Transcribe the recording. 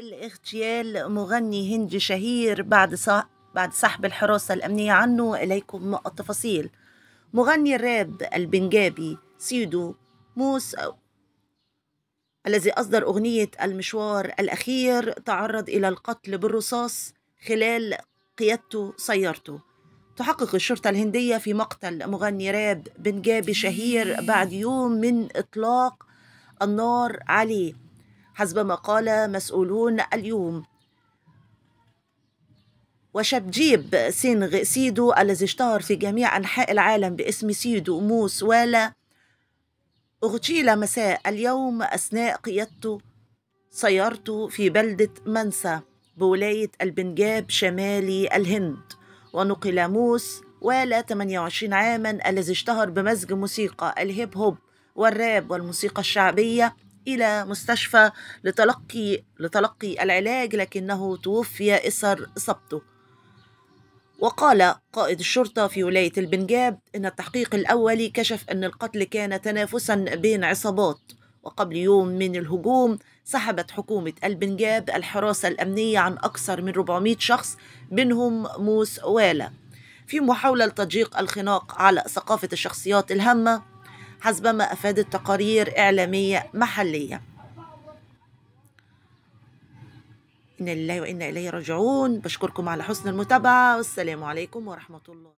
تسجيل اغتيال مغني هندي شهير بعد صح بعد سحب الحراسة الأمنية عنه إليكم التفاصيل مغني الراب البنجابي سيدو موس الذي أصدر أغنية المشوار الأخير تعرض إلى القتل بالرصاص خلال قيادته سيارته تحقق الشرطة الهندية في مقتل مغني راب بنجابي شهير بعد يوم من إطلاق النار عليه حسب ما قال مسؤولون اليوم وشبجيب سينغ سيدو الذي اشتهر في جميع أنحاء العالم باسم سيدو موس والا اغتيل مساء اليوم أثناء قيادته سيارته في بلدة منسا بولاية البنجاب شمالي الهند ونقل موس والا 28 عاما الذي اشتهر بمزج موسيقى الهيب هوب والراب والموسيقى الشعبية إلى مستشفى لتلقي لتلقي العلاج لكنه توفي إثر إصابته وقال قائد الشرطة في ولاية البنجاب إن التحقيق الأولي كشف أن القتل كان تنافسا بين عصابات وقبل يوم من الهجوم سحبت حكومة البنجاب الحراسة الأمنية عن أكثر من 400 شخص منهم موس والا في محاولة لتضييق الخناق على ثقافة الشخصيات الهامة حسب ما أفادت تقارير إعلامية محلية إنا لله وإنا إليه راجعون بشكركم على حسن المتابعة والسلام عليكم ورحمة الله